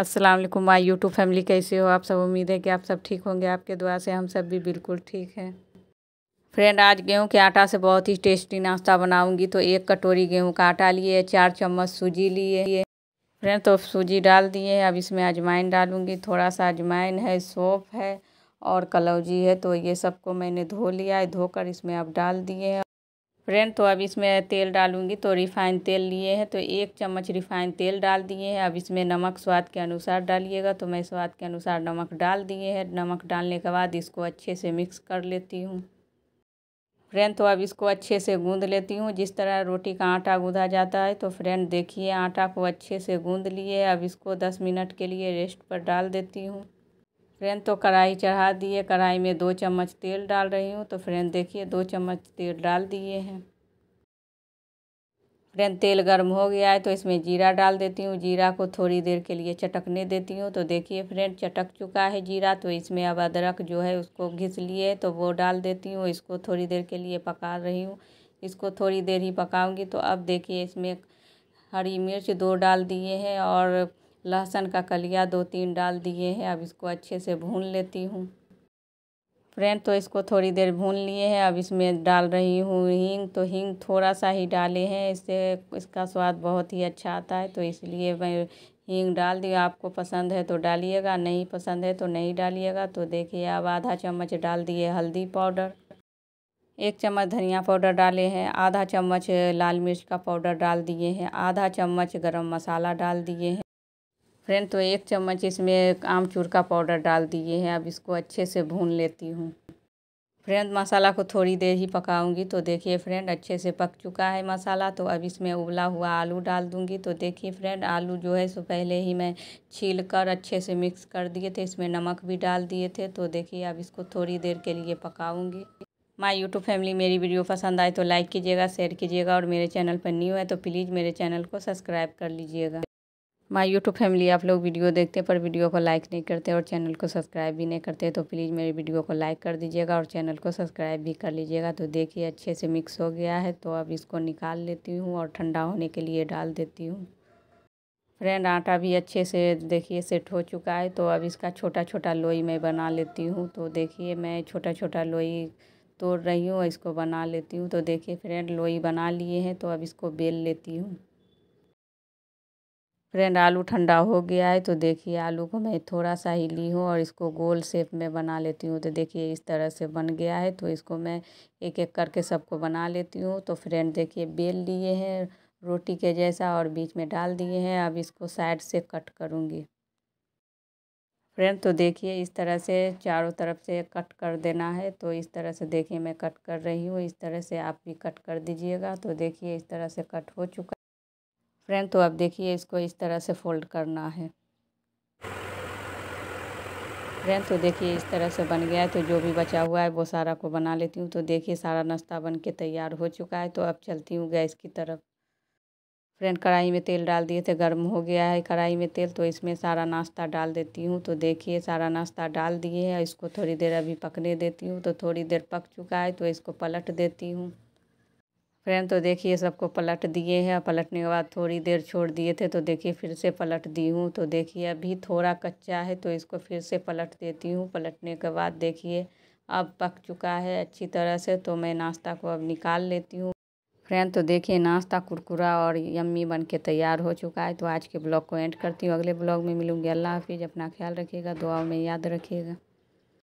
अस्सलाम वालेकुम my YouTube family कैसे हो आप सब उम्मीद है कि आप सब ठीक होंगे आपके दुआ से हम सब भी बिल्कुल ठीक हैं फ्रेंड आज गेहूं के आटा से बहुत ही टेस्टी नाश्ता बनाऊंगी तो एक कटोरी गेहूं का आटा लिए चार चम्मच सूजी लिए फ्रेंड तो सूजी डाल दिए अब इसमें अजवाइन डालूँगी थोड़ा सा अजवाइन है सौंफ है और कलौजी है तो ये सबको मैंने धो लिया है धोकर इसमें अब डाल दिए फ्रेंड तो अब इसमें तेल डालूंगी तो रिफाइन तेल लिए हैं तो एक चम्मच रिफाइन तेल डाल दिए हैं अब इसमें नमक स्वाद के अनुसार डालिएगा तो मैं स्वाद के अनुसार नमक डाल दिए हैं नमक डालने के बाद इसको अच्छे से मिक्स कर लेती हूँ फ्रेंड तो अब इसको अच्छे से गूँध लेती हूँ जिस तरह रोटी का आटा गूँधा जाता है तो फ्रेंड देखिए आटा को अच्छे से गूँध लिए अब इसको दस मिनट के लिए रेस्ट पर डाल देती हूँ फ्रेंड तो कढ़ाई चढ़ा दिए कढ़ाई में दो चम्मच तेल डाल रही हूँ तो फ्रेंड देखिए दो चम्मच तेल डाल दिए हैं फ्रेंड तेल गर्म हो गया है तो इसमें जीरा डाल देती हूँ जीरा को थोड़ी देर के लिए चटकने देती हूँ तो देखिए फ्रेंड चटक चुका है जीरा तो इसमें अब अदरक जो है उसको घिस लिए तो वो डाल देती हूँ इसको थोड़ी देर के लिए पका रही हूँ इसको थोड़ी देर ही पकाऊंगी तो अब देखिए इसमें हरी मिर्च दो डाल दिए हैं और लहसुन का कलिया दो तीन डाल दिए हैं अब इसको अच्छे से भून लेती हूँ फ्रेंड तो इसको थोड़ी देर भून लिए हैं अब इसमें डाल रही हूँ हींग तो हींग थोड़ा सा ही डाले हैं इससे इसका स्वाद बहुत ही अच्छा आता है तो इसलिए मैं हींग डाल दी आपको पसंद है तो डालिएगा नहीं पसंद है तो नहीं डालिएगा तो देखिए अब आधा चम्मच डाल दिए हल्दी पाउडर एक चम्मच धनिया पाउडर डाले हैं आधा चम्मच लाल मिर्च का पाउडर डाल दिए हैं आधा चम्मच गरम मसाला डाल दिए हैं फ्रेंड तो एक चम्मच इसमें आमचूर का पाउडर डाल दिए हैं अब इसको अच्छे से भून लेती हूँ फ्रेंड मसाला को थोड़ी देर ही पकाऊंगी तो देखिए फ्रेंड अच्छे से पक चुका है मसाला तो अब इसमें उबला हुआ आलू डाल दूंगी तो देखिए फ्रेंड आलू जो है सो पहले ही मैं छील कर अच्छे से मिक्स कर दिए थे इसमें नमक भी डाल दिए थे तो देखिए अब इसको थोड़ी देर के लिए पकाऊंगी माय यूट्यूब फैमिली मेरी वीडियो पसंद आए तो लाइक कीजिएगा शेयर कीजिएगा और मेरे चैनल पर न्यू है तो प्लीज़ मेरे चैनल को सब्सक्राइब कर लीजिएगा माय यूट्यूब फैमिली आप लोग वीडियो देखते हैं पर वीडियो को लाइक नहीं करते और चैनल को सब्सक्राइब भी नहीं करते तो प्लीज़ मेरी वीडियो को लाइक कर दीजिएगा और चैनल को सब्सक्राइब भी कर लीजिएगा तो देखिए अच्छे से मिक्स हो गया है तो अब इसको निकाल लेती हूँ और ठंडा होने के लिए डाल देती हूँ फ्रेंड आटा भी अच्छे से देखिए सेट हो चुका है तो अब इसका छोटा छोटा लोई मैं बना लेती हूँ तो देखिए मैं छोटा छोटा लोई तोड़ रही हूँ इसको बना लेती हूँ तो देखिए फ्रेंड लोई बना लिए हैं तो अब इसको बेल लेती हूँ फ्रेंड आलू ठंडा हो गया है तो देखिए आलू को मैं थोड़ा सा ही ली हूँ और इसको गोल शेप में बना लेती हूँ तो देखिए इस तरह से बन गया है तो इसको मैं एक एक करके सबको बना लेती हूँ तो फ्रेंड देखिए बेल लिए हैं रोटी के जैसा और बीच में डाल दिए हैं अब इसको साइड से कट करूँगी फ्रेंड तो देखिए इस तरह से चारों तरफ से कट कर देना है तो इस तरह से देखिए मैं कट कर रही हूँ इस तरह से आप भी कट कर दीजिएगा तो देखिए इस तरह से कट हो चुका फ्रेंड तो आप देखिए इसको इस तरह से फोल्ड करना है फ्रेंड तो देखिए इस तरह से बन गया है तो जो भी बचा हुआ है वो सारा को बना लेती हूँ तो देखिए सारा नाश्ता बन के तैयार हो चुका है तो अब चलती हूँ गैस की तरफ फ्रेंड कढ़ाई में तेल डाल दिए थे गर्म हो गया है कढ़ाई में तेल तो इसमें सारा नाश्ता डाल देती हूँ तो देखिए सारा नाश्ता डाल दिए है इसको थोड़ी देर अभी पकने देती हूँ तो थोड़ी देर पक चुका है तो इसको पलट देती हूँ फ्रेंड तो देखिए सबको पलट दिए हैं पलटने के बाद थोड़ी देर छोड़ दिए थे तो देखिए फिर से पलट दी हूँ तो देखिए अभी थोड़ा कच्चा है तो इसको फिर से पलट देती हूँ पलटने के बाद देखिए अब पक चुका है अच्छी तरह से तो मैं नाश्ता को अब निकाल लेती हूँ फ्रेंड तो देखिए नाश्ता कुरकुरा और यम्मी बन के तैयार हो चुका है तो आज के ब्लॉग को एंड करती हूँ अगले ब्लॉग में मिलूँगी अल्लाह हाफिज़ अपना ख्याल रखिएगा दुआ में याद रखिएगा